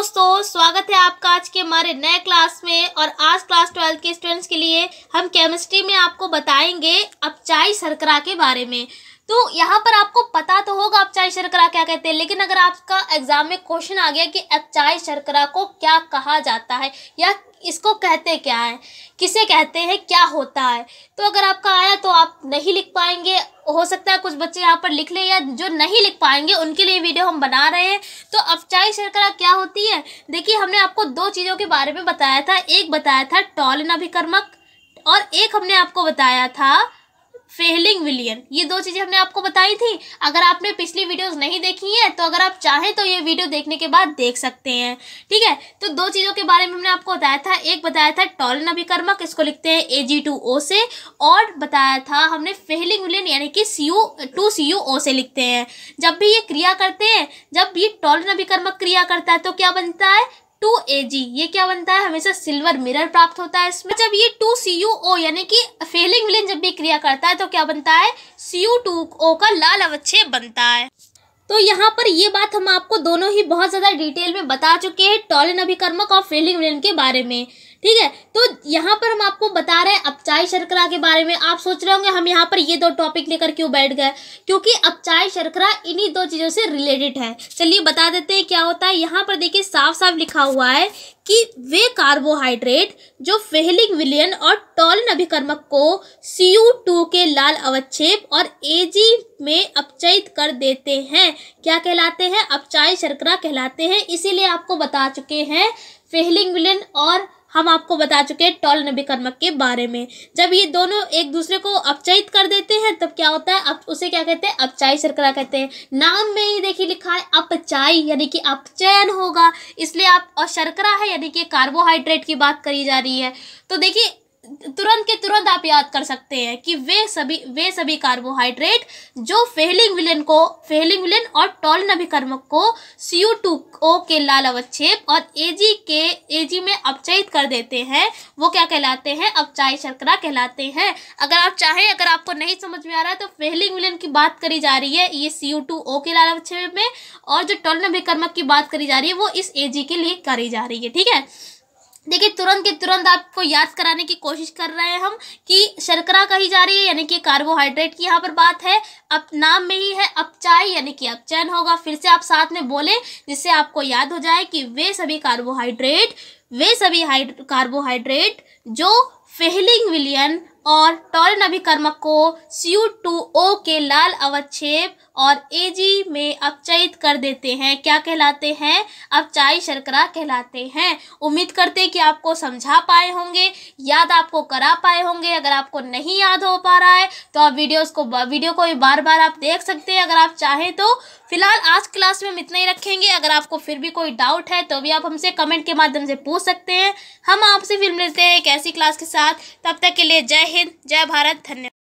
दोस्तों स्वागत है आपका आज के हमारे नए क्लास में और आज क्लास ट्वेल्थ के स्टूडेंट्स के लिए हम केमिस्ट्री में आपको बताएंगे अपचाई शर्करा के बारे में तो यहाँ पर आपको पता तो होगा अपचाई शर्करा क्या कहते हैं लेकिन अगर आपका एग्जाम में क्वेश्चन आ गया कि अपचाई शर्करा को क्या कहा जाता है या इसको कहते क्या है किसे कहते हैं क्या होता है तो अगर आपका आया तो आप नहीं लिख पाएंगे हो सकता है कुछ बच्चे यहाँ पर लिख लें या जो नहीं लिख पाएंगे उनके लिए वीडियो हम बना रहे हैं तो अपचाई शर्करा क्या होती है देखिए हमने आपको दो चीज़ों के बारे में बताया था एक बताया था टॉल अभिकर्मक और एक हमने आपको बताया था फेहलिंग विलियन ये दो चीज़ें हमने आपको बताई थी अगर आपने पिछली वीडियोस नहीं देखी हैं तो अगर आप चाहें तो ये वीडियो देखने के बाद देख सकते हैं ठीक है तो दो चीज़ों के बारे में हमने आपको बताया था एक बताया था टॉलन अभिकर्मक इसको लिखते हैं ए से और बताया था हमने फेहलिंग विलियन यानी कि सी टू सी से लिखते हैं जब भी ये क्रिया करते हैं जब ये टॉलन अभिकर्मक क्रिया करता है तो क्या बनता है टू ए जी ये क्या बनता है हमेशा सिल्वर मिरर प्राप्त होता है इसमें जब ये टू सी यू ओ यानी कि फेलिंग विलेन जब भी क्रिया करता है तो क्या बनता है सी यू टू ओ का लाल अवच्छे बनता है तो यहाँ पर ये बात हम आपको दोनों ही बहुत ज़्यादा डिटेल में बता चुके हैं टॉलिन अभिकर्मक और फेलिंग विलेन के बारे में ठीक है तो यहाँ पर हम आपको बता रहे हैं अपचाई शर्करा के बारे में आप सोच रहे होंगे हम यहाँ पर ये दो टॉपिक लेकर क्यों बैठ गए क्योंकि अपचाई शर्करा इन्हीं दो चीज़ों से रिलेटेड है चलिए बता देते हैं क्या होता है यहाँ पर देखिए साफ साफ लिखा हुआ है कि वे कार्बोहाइड्रेट जो फेहलिंग विलियन और टॉलिन अभिकर्मक को सी टू के लाल अवच्छेप और ए में अपचयित कर देते हैं क्या कहलाते हैं अपचाई शर्करा कहलाते हैं इसीलिए आपको बता चुके हैं फेहलिंग विलियन और हम आपको बता चुके हैं टॉल नबी कर्मक के बारे में जब ये दोनों एक दूसरे को अपचयित कर देते हैं तब क्या होता है अब उसे क्या कहते हैं अपचाई शर्करा कहते हैं नाम में ही देखिए लिखा है अपचाई यानी कि अपचयन होगा इसलिए आप और शर्करा है यानी कि कार्बोहाइड्रेट की बात करी जा रही है तो देखिए तुरंत के तुरंत आप याद कर सकते हैं कि वे सभी वे सभी कार्बोहाइड्रेट जो फेलिंग विलेन को फेलिंग विलेन और टॉल नभिकर्मक को सी टू ओ के लाल अवच्छेप और एजी के एजी में अपचयित कर देते हैं वो क्या कहलाते हैं अपचाय शर्करा कहलाते हैं अगर आप चाहें अगर आपको नहीं समझ में आ रहा है तो फेहलिंग विलेन की बात करी जा रही है ये सी टू ओ के लाल अवच्छेप में और जो टॉल नभिकर्मक की बात करी जा रही है वो इस जी के लिए करी जा रही है ठीक है देखिए तुरंत के तुरंत आपको याद कराने की कोशिश कर रहे हैं हम कि शर्करा कही जा रही है यानी कि कार्बोहाइड्रेट की यहाँ पर बात है अब नाम में ही है अपचाय यानी कि अपचयन होगा फिर से आप साथ में बोले जिससे आपको याद हो जाए कि वे सभी कार्बोहाइड्रेट वे सभी कार्बोहाइड्रेट जो फेहलिंग विलियन और टॉलन अभिकर्मक को सी के लाल अवच्छेप और एजी में अपचयित कर देते हैं क्या कहलाते हैं अपचाई शर्करा कहलाते हैं उम्मीद करते हैं कि आपको समझा पाए होंगे याद आपको करा पाए होंगे अगर आपको नहीं याद हो पा रहा है तो आप वीडियोस को वीडियो को भी बार बार आप देख सकते हैं अगर आप चाहें तो फिलहाल आज क्लास में हम इतना ही रखेंगे अगर आपको फिर भी कोई डाउट है तो भी आप हमसे कमेंट के माध्यम से पूछ सकते हैं हम आपसे फिर मिलते हैं एक ऐसी क्लास के साथ तब तक के लिए जय हिंद जय भारत धन्यवाद